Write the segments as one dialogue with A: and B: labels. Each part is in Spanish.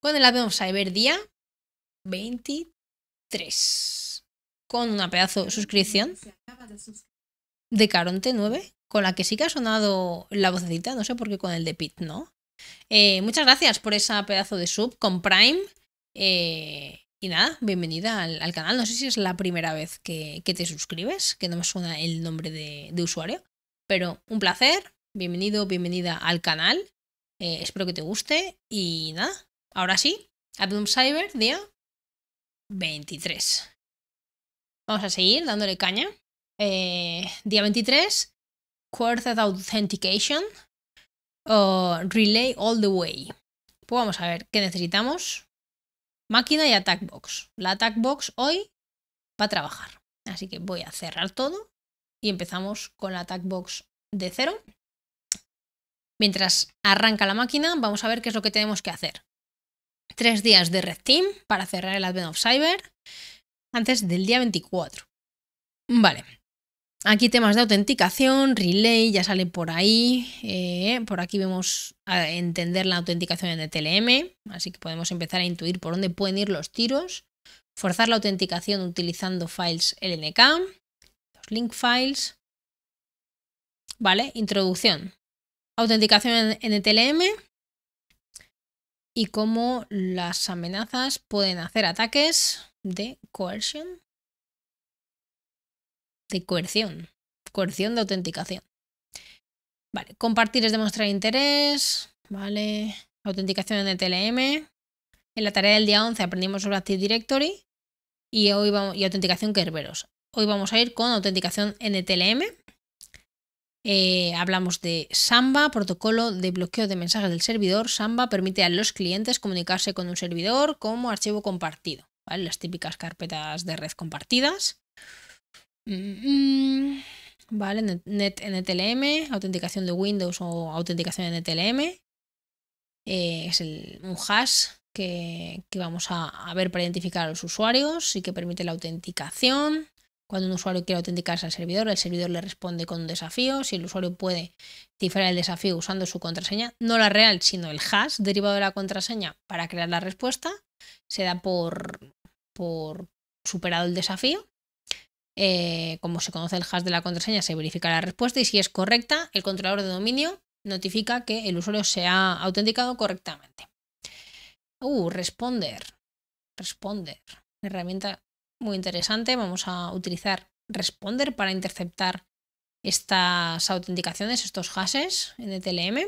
A: Con el Avion Cyber día 23. Con una pedazo de suscripción de Caronte 9, con la que sí que ha sonado la vocecita, no sé por qué con el de Pit, ¿no? Eh, muchas gracias por esa pedazo de sub con Prime. Eh, y nada, bienvenida al, canal. No sé si es la primera vez que, te suscribes, que no me suena el nombre de, usuario, pero un placer. Bienvenido, bienvenida al canal. Eh, espero que te guste y nada, Ahora sí, Abdum Cyber, día 23. Vamos a seguir dándole caña. Eh, día 23, Quartet Authentication, Relay All the Way. Pues vamos a ver qué necesitamos. Máquina y Attack Box. La Attack Box hoy va a trabajar. Así que voy a cerrar todo y empezamos con la Attack Box de cero. Mientras arranca la máquina, vamos a ver qué es lo que tenemos que hacer tres días de Red Team para cerrar el Advent of Cyber antes del día 24. Vale. Aquí temas de autenticación, relay, ya sale por ahí. Eh, por aquí vemos a entender la autenticación en TLM, así que podemos empezar a intuir por dónde pueden ir los tiros. Forzar la autenticación utilizando files LNK, los link files. Vale, introducción. Autenticación en TLM, y cómo las amenazas pueden hacer ataques de coerción. De coerción. Coerción de autenticación. Vale, compartir es demostrar interés. Vale, autenticación en e TLM. En la tarea del día 11 aprendimos sobre Active Directory y, hoy vamos, y autenticación Kerberos. Hoy vamos a ir con autenticación NTLM eh, hablamos de Samba, protocolo de bloqueo de mensajes del servidor. Samba permite a los clientes comunicarse con un servidor como archivo compartido. Las típicas carpetas de red compartidas. Net, NTLM, autenticación de Windows o autenticación NTLM. Eh, es un hash que, vamos a, a, ver para identificar a los usuarios y que permite la autenticación. Cuando un usuario quiere autenticarse al servidor, el servidor le responde con un desafío. Si el usuario puede cifrar el desafío usando su contraseña, no la real, sino el hash derivado de la contraseña para crear la respuesta, se da por, superado el desafío. Eh, como se conoce el hash de la contraseña, se verifica la respuesta y si es correcta, el controlador de dominio notifica que el usuario se ha autenticado correctamente. Uh, responder. Responder. Herramienta muy interesante. Vamos a utilizar Responder para interceptar estas autenticaciones, estos hashes NTLM. E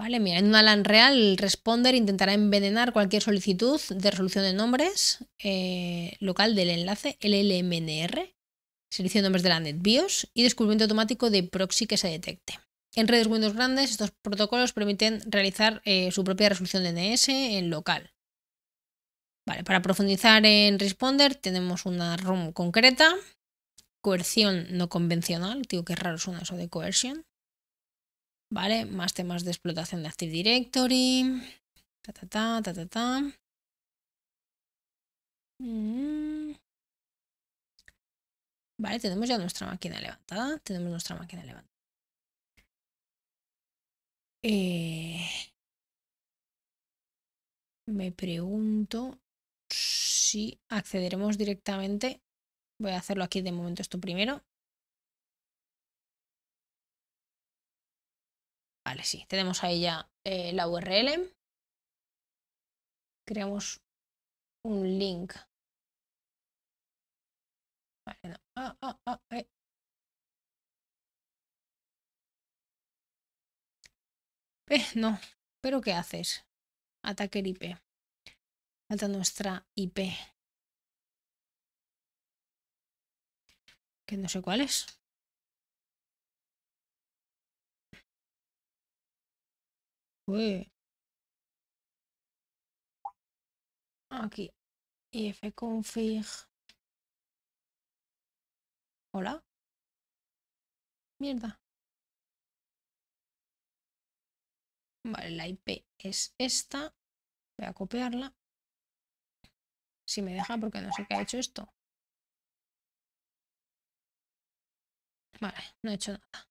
A: vale, mira, en una LAN real, responder intentará envenenar cualquier solicitud de resolución de nombres eh, local del enlace LLMNR, servicio de nombres de la NetBIOS y descubrimiento automático de proxy que se detecte. En redes Windows grandes, estos protocolos permiten realizar eh, su propia resolución de DNS en local. Vale, para profundizar en Responder tenemos una ROM concreta, coerción no convencional, digo que raro suena eso de coerción. Vale, más temas de explotación de Active Directory.
B: Ta ta ta ta ta. Mm.
C: Vale, tenemos ya nuestra máquina levantada. Tenemos nuestra máquina levantada. Eh, me pregunto si accederemos
B: directamente, voy a hacerlo aquí de momento esto primero.
C: Vale, sí, tenemos ahí ya eh, la URL. Creamos un link. no. Ah, ah, ah, eh. eh. no, pero ¿qué haces? Ataque IP. Falta nuestra IP. Que no sé cuál es. Uy. Aquí. ifconfig. Hola. Mierda. Vale, la IP es esta. Voy a copiarla. Si me deja, porque no sé qué ha hecho esto. Vale, no he hecho nada.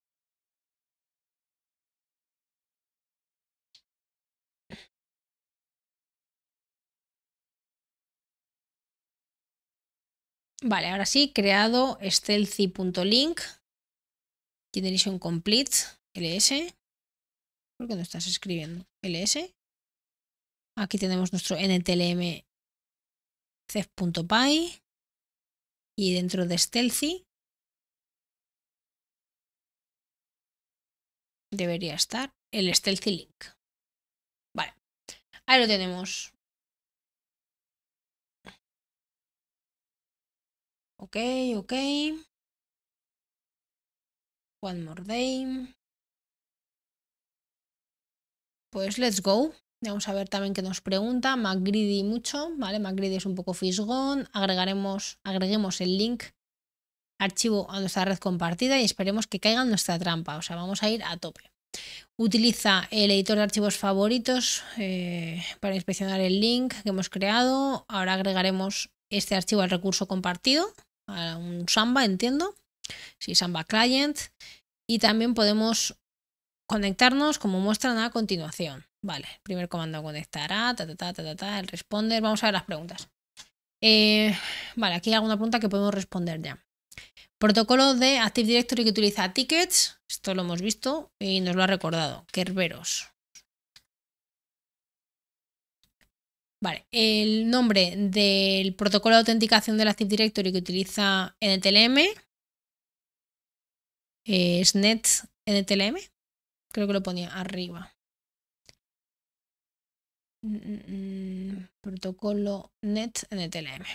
A: Vale, ahora sí, creado stealthy.link, generation complete, ls. ¿Por qué no estás escribiendo? ls.
C: Aquí tenemos nuestro ntlm Cef.py y dentro de Stealthy debería estar el Stealthy Link. Vale, ahí lo tenemos. Ok, ok. One
A: more day. Pues let's go. Vamos a ver también qué nos pregunta. magridi, mucho, ¿vale? magridi, es un poco fisgón. Agregaremos, agreguemos el link archivo a nuestra red compartida y esperemos que caiga en nuestra trampa. O sea, vamos a ir a tope. Utiliza el editor de archivos favoritos eh, para inspeccionar el link que hemos creado. Ahora agregaremos este archivo al recurso compartido, a un Samba, entiendo. Sí, Samba Client. Y también podemos conectarnos como muestran a continuación. Vale, primer comando conectará, ta, ta, ta, el responder. Vamos a ver las preguntas. Eh, vale, aquí hay alguna pregunta que podemos responder ya. Protocolo de Active Directory que utiliza tickets. Esto lo hemos visto y nos lo ha recordado. Kerberos.
B: Vale, el nombre del protocolo de autenticación del Active Directory que utiliza NTLM eh, es NetNTLM. Creo que lo ponía arriba.
C: Mm, mm, mm. protocolo NET NTLM.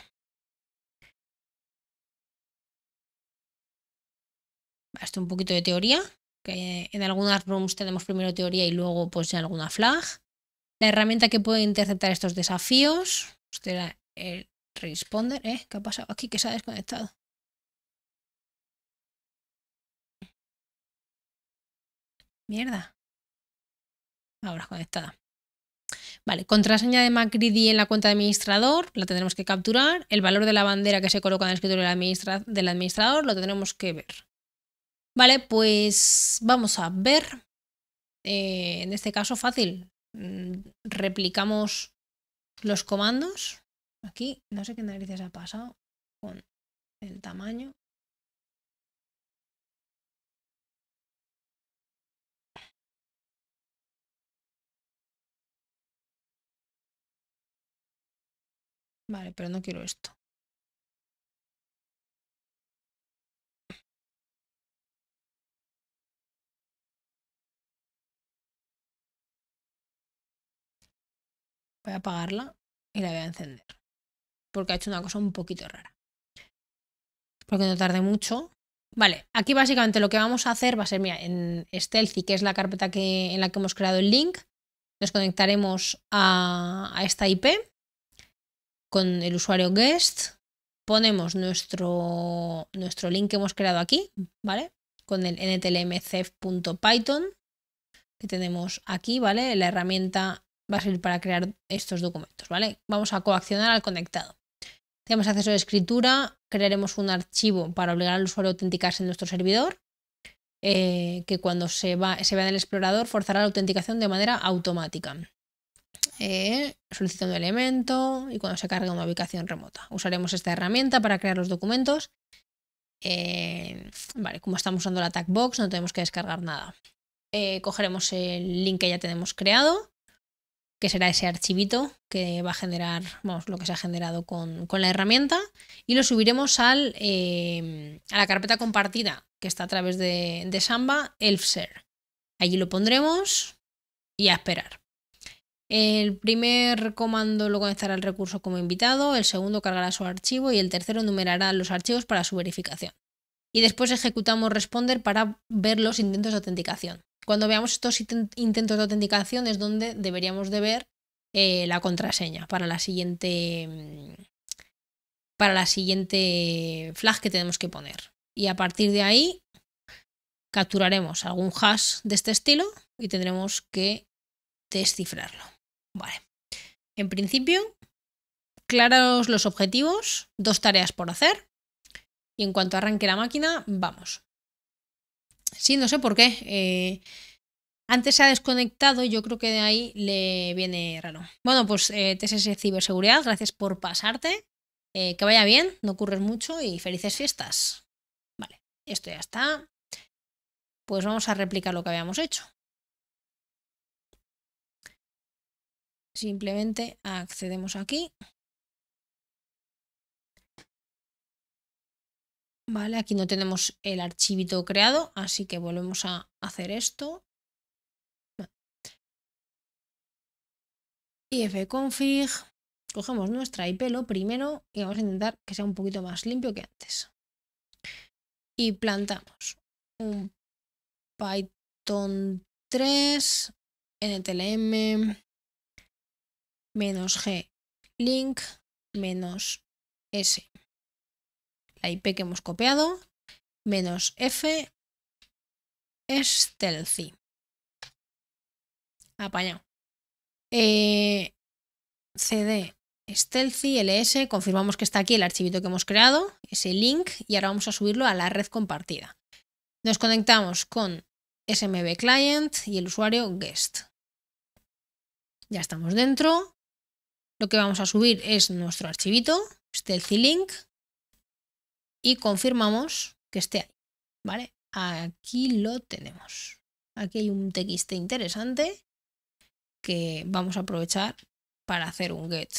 C: Esto un poquito de
B: teoría,
A: que en algunas rooms tenemos primero teoría y luego pues ya alguna flag. La herramienta que puede interceptar estos desafíos, usted el responder, ¿eh? ¿Qué
B: ha
C: pasado aquí que se ha desconectado? Mierda. Ahora es conectada.
A: Vale, contraseña de MacriD en la cuenta de administrador, la tendremos que capturar. El valor de la bandera que se coloca en el escritorio del, administrador lo tendremos que ver. Vale, pues vamos a ver. Eh, en este caso, fácil. Mm, replicamos los comandos. Aquí, no sé qué narices ha pasado
C: con el tamaño. Vale, pero no quiero esto. Voy a apagarla y la voy a encender. Porque ha hecho una cosa un poquito
B: rara.
A: Porque no tarde mucho. Vale, aquí básicamente lo que vamos a hacer va a ser, mira, en Stealthy, que es la carpeta que, en la que hemos creado el link, nos conectaremos a, a esta IP con el usuario guest, ponemos nuestro, nuestro link que hemos creado aquí, ¿vale? Con el ntlmcf.python que tenemos aquí, ¿vale? La herramienta va a servir para crear estos documentos, ¿vale? Vamos a coaccionar al conectado. Tenemos acceso de escritura, crearemos un archivo para obligar al usuario a autenticarse en nuestro servidor, eh, que cuando se, va, se vea en el explorador forzará la autenticación de manera automática eh, solicitando elemento y cuando se carga una ubicación remota. Usaremos esta herramienta para crear los documentos. Eh, vale, como estamos usando la tag box, no tenemos que descargar nada. Eh, cogeremos el link que ya tenemos creado, que será ese archivito que va a generar, lo que se ha generado con, la herramienta, y lo subiremos em, a la carpeta compartida que está a través de, de Samba, ElfShare. Allí lo pondremos y a esperar. El primer comando lo conectará al recurso como invitado, el segundo cargará su archivo y el tercero numerará los archivos para su verificación. Y después ejecutamos responder para ver los intentos de autenticación. Cuando veamos estos intentos de autenticación es donde deberíamos de ver eh, la contraseña para la siguiente mm, para la siguiente flag que tenemos que poner. Y a partir de ahí capturaremos algún hash de este estilo y tendremos que descifrarlo. Vale. En principio, claros los objetivos, dos tareas por hacer. Y en cuanto arranque la máquina, vamos. Sí, no sé por qué. Eh, antes se ha desconectado, yo creo que de ahí le viene raro. Bueno, pues eh, TSS Ciberseguridad, gracias por pasarte. Eh, que vaya bien, no ocurres mucho y felices fiestas. Vale, esto ya está.
C: Pues vamos a replicar lo que habíamos hecho. Simplemente accedemos aquí.
B: Vale, aquí no tenemos el archivito creado, así que volvemos a hacer esto.
A: Y fconfig, cogemos nuestra IP lo primero y vamos a intentar que sea un poquito más limpio que antes. Y plantamos un
B: Python 3, NTLM, menos G link menos S. La IP que hemos copiado menos F stealthy. Apañado.
A: Eh, CD stealthy ls, confirmamos que está aquí el archivito que hemos creado, ese link, y ahora vamos a subirlo a la red compartida. Nos conectamos con smb client y el usuario guest. Ya estamos dentro. Lo que vamos a subir es nuestro archivito, Stealthy Link, y confirmamos que esté ahí. ¿Vale? Aquí lo tenemos. Aquí hay un txt interesante que vamos a
B: aprovechar para hacer un get.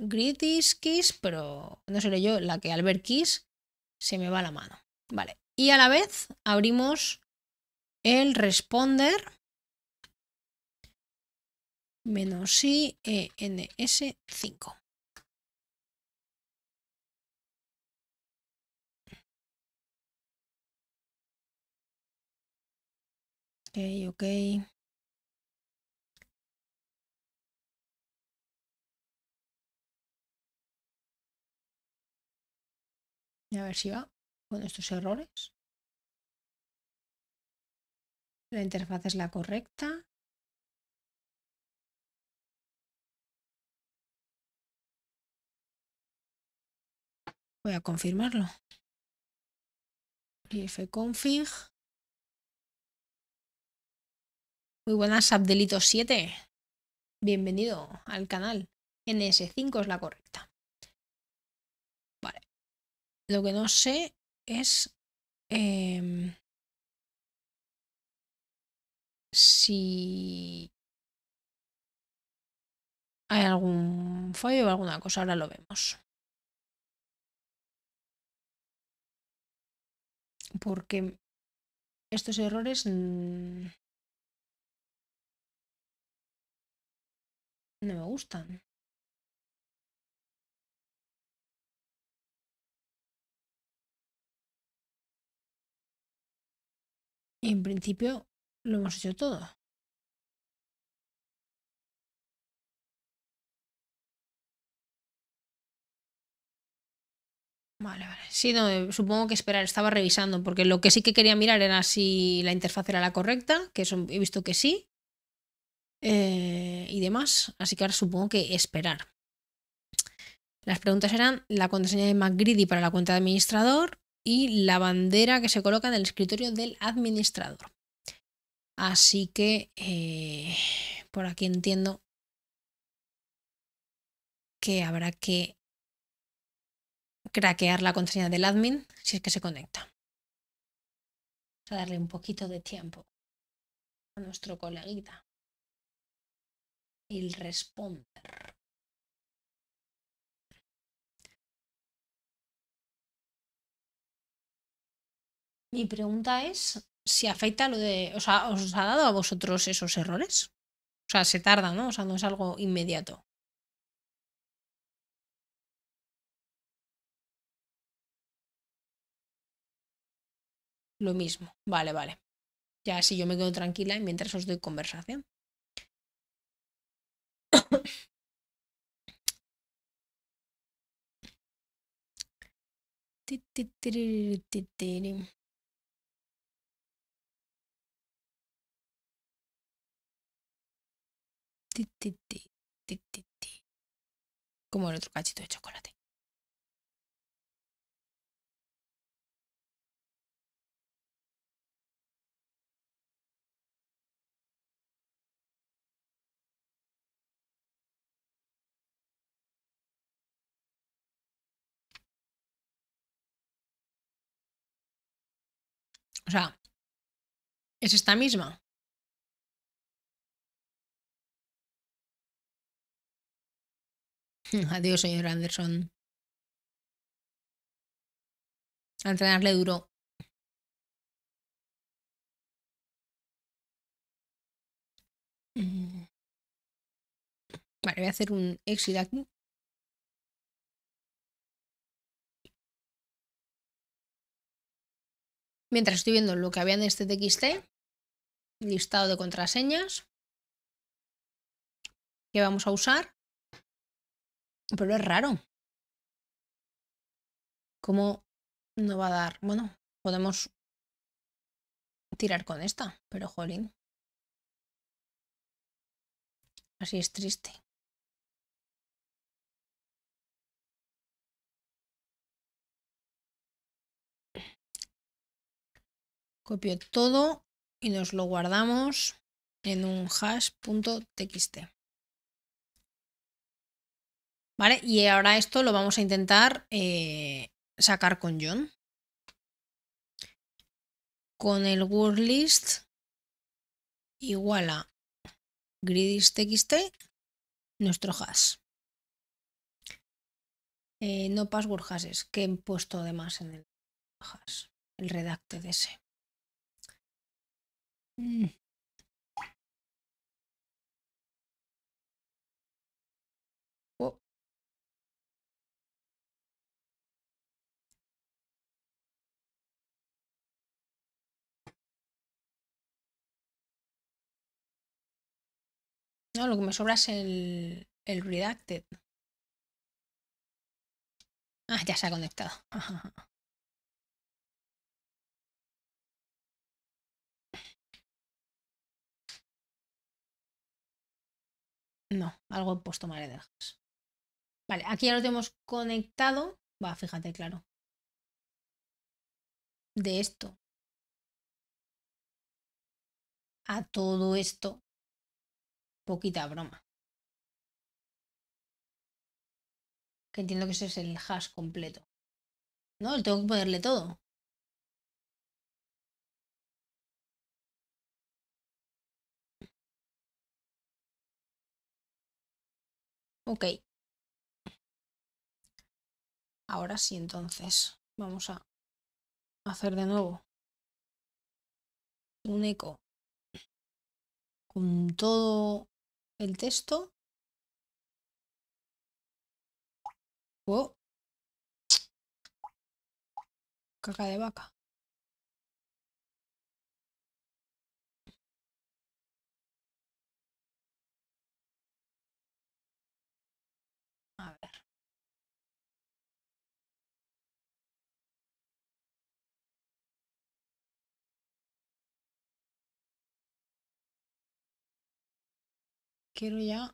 A: Gritis, kiss, pero no seré yo la que al ver Kiss se me va la mano. Vale. Y a la vez abrimos el responder
C: menos i e n s 5. Ok, ok. A ver si va con estos errores. La interfaz es la correcta. Voy a confirmarlo. config. Muy
B: buenas, Abdelito7. Bienvenido al canal. NS5 es la correcta.
C: Vale. Lo que no sé es em, si hay algún fallo o alguna cosa. Ahora lo vemos. porque estos errores mm, no me gustan. Y en principio lo hemos hecho todo.
A: Vale, vale. Sí, no, eh, supongo que esperar, estaba revisando, porque lo que sí que quería mirar era si la interfaz era la correcta, que he visto que sí, eh, y demás, así que ahora supongo que esperar. Las preguntas eran la contraseña de McGriddy para la cuenta de administrador y la bandera que se coloca en el escritorio del administrador. Así que eh, por aquí entiendo que habrá
B: que craquear la contraseña del admin si es que se conecta.
C: Vamos a darle un poquito de tiempo a nuestro coleguita. El responder.
A: Mi pregunta es si afecta lo de... ¿os ha dado a vosotros esos errores? O sea, se tarda, ¿no? O sea, no es algo inmediato.
C: lo mismo. Vale, vale. Ya así yo me quedo tranquila y mientras os doy conversación. Como el otro cachito de chocolate. O sea, es esta misma. Adiós, señor Anderson. entrenarle duro. Mm. Vale, voy a hacer un exit aquí. Mientras estoy viendo lo que había en este TXT, listado de contraseñas que vamos a usar. Pero es raro. ¿Cómo no va a dar? Bueno, podemos tirar con esta, pero jolín. Así es triste. Copio todo y nos lo guardamos en un hash.txt. ¿Vale? Y
B: ahora esto lo vamos a intentar eh, sacar con John.
C: Con el word list igual a gridis.txt nuestro hash.
B: Eh, no password hashes, que he puesto además en el hash, el
C: de ese. Mm. Oh. No, lo que me sobra es el, el redacted. Ah, ya se ha conectado. No, algo he puesto mal hash Vale, aquí ya lo tenemos conectado. Va, fíjate, claro. De esto. A todo esto. Poquita broma. Que entiendo que ese es el hash completo. ¿No? el tengo que ponerle todo. Ok. Ahora sí, entonces. Vamos a hacer de nuevo un eco con todo el texto. Oh. Caca de vaca. quiero ya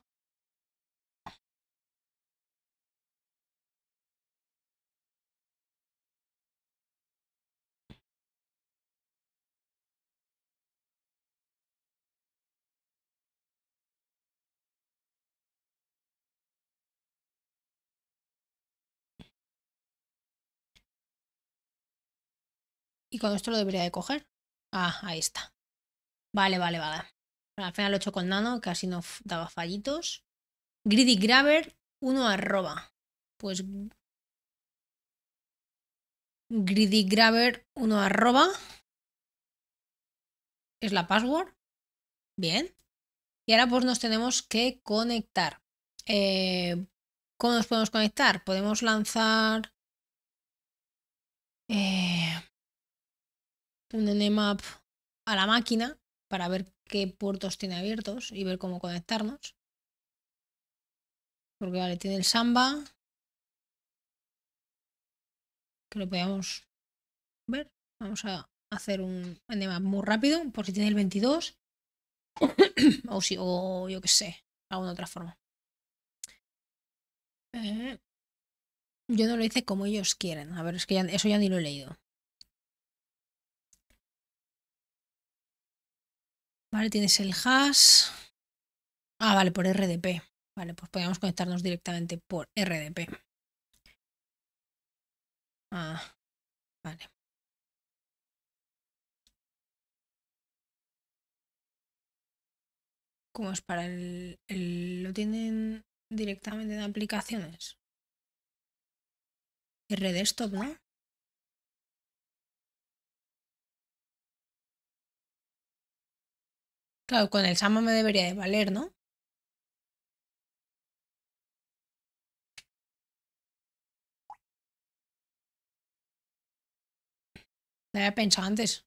C: Y con esto lo
A: debería de coger. Ah, ahí está. Vale, vale, vale al final lo he hecho con nano, casi no daba fallitos. Gridy Grabber, 1 arroba.
C: Pues. Gridy Grabber, 1 arroba. Es la password. Bien.
B: Y ahora pues nos tenemos que conectar. Eh, ¿Cómo nos podemos conectar? Podemos lanzar eh, un nmap a la máquina para ver qué puertos tiene abiertos
C: y ver cómo conectarnos. Porque vale, tiene el samba. Que lo podamos ver. Vamos
B: a hacer un enema muy rápido por si tiene el 22.
C: o,
B: si, o yo qué sé, alguna otra forma. Eh,
C: yo no lo hice como ellos quieren. A ver, es que eso ya ni lo he leído. Vale, tienes el hash.
B: Ah, vale, por RDP. Vale, pues podríamos conectarnos directamente por RDP.
C: Ah, vale. ¿Cómo es para el, ¿Lo tienen directamente en aplicaciones? RDSTOP, ¿no? Claro, con el Sama me debería de valer, ¿no? No había pensado antes.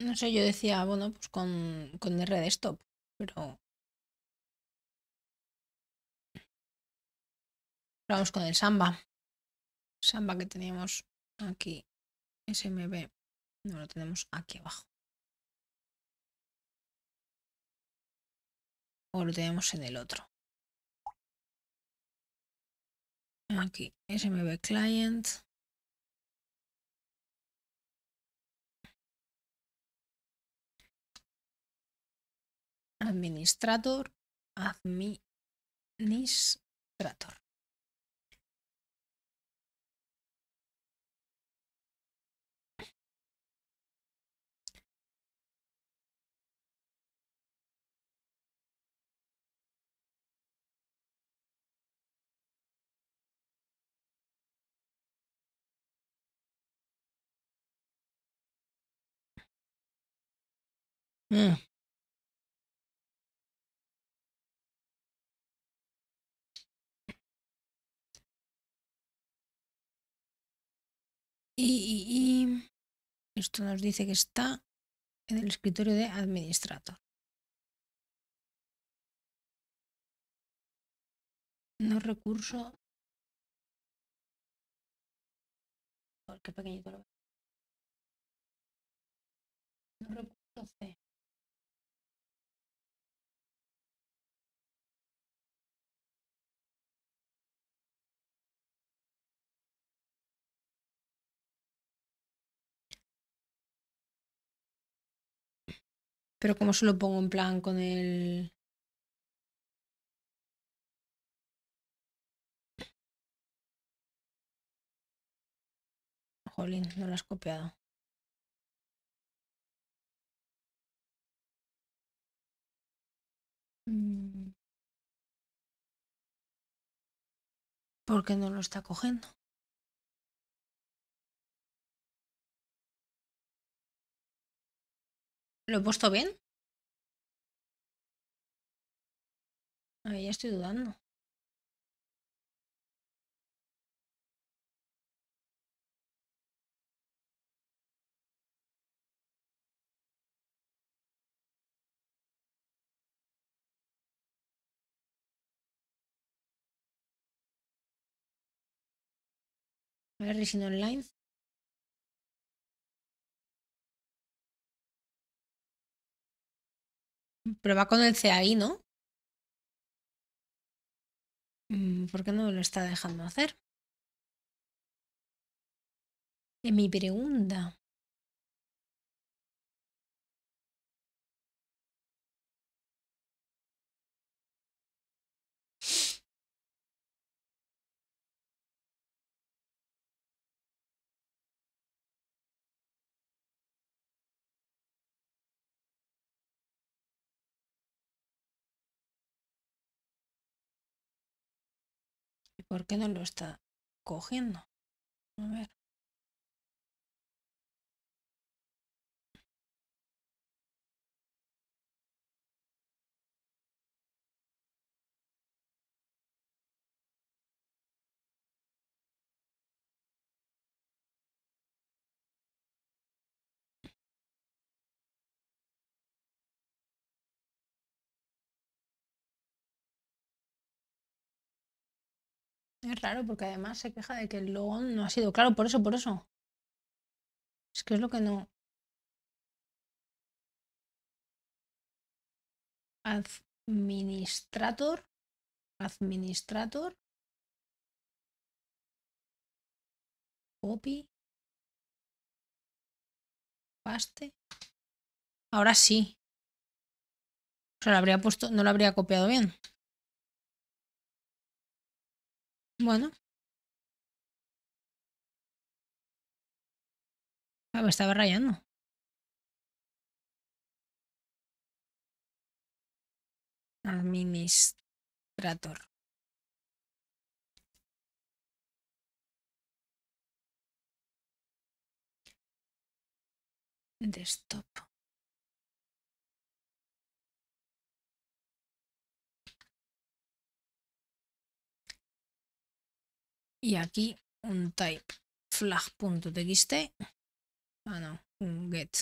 C: No sé, yo decía, bueno, pues con, con R stop pero... Vamos con el samba. Samba que teníamos aquí. SMB. No lo tenemos aquí abajo. O lo tenemos en el otro. Aquí. SMB client. administrator, administrator. Mm. Y, esto nos dice que está en el escritorio de administrador. No recurso. qué pequeñito lo veo. No recurso C. Pero como se lo pongo en plan con el... Jolín, no lo has copiado. Mm. ¿Por qué no lo está cogiendo? ¿Lo he puesto bien? A ver, ya estoy dudando. A ver, Online. va con el CAI, ¿no? Mm, ¿Por qué no lo está dejando hacer? mi pregunta. ¿Por qué no lo está cogiendo? A ver. Es raro porque además se queja de que el logo no ha sido claro, por eso, por eso. Es que es lo que no. Administrator. Administrator. Copy. Paste. Ahora sí. O sea, lo habría puesto, no lo habría copiado bien. Bueno. Ah, me estaba rayando. de Desktop. y aquí un type flag.txt ah no, un get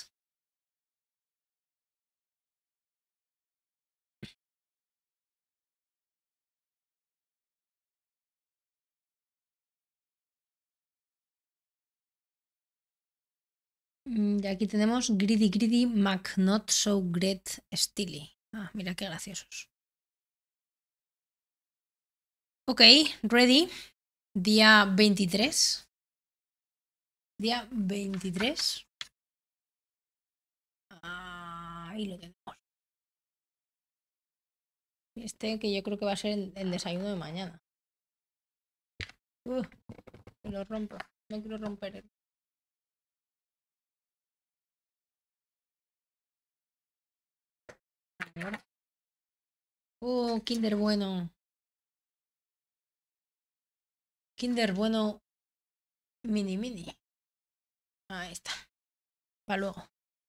C: mm,
B: Y aquí tenemos greedy greedy mac not so great steely.
C: Ah, mira qué graciosos. Ok, ready día 23. Día 23. Ahí lo tenemos. Este que yo creo que va a ser el, desayuno de mañana. Uh, lo rompo. No quiero romper el... Oh, Kinder bueno. Kinder Bueno Mini Mini. Ahí está. Para luego.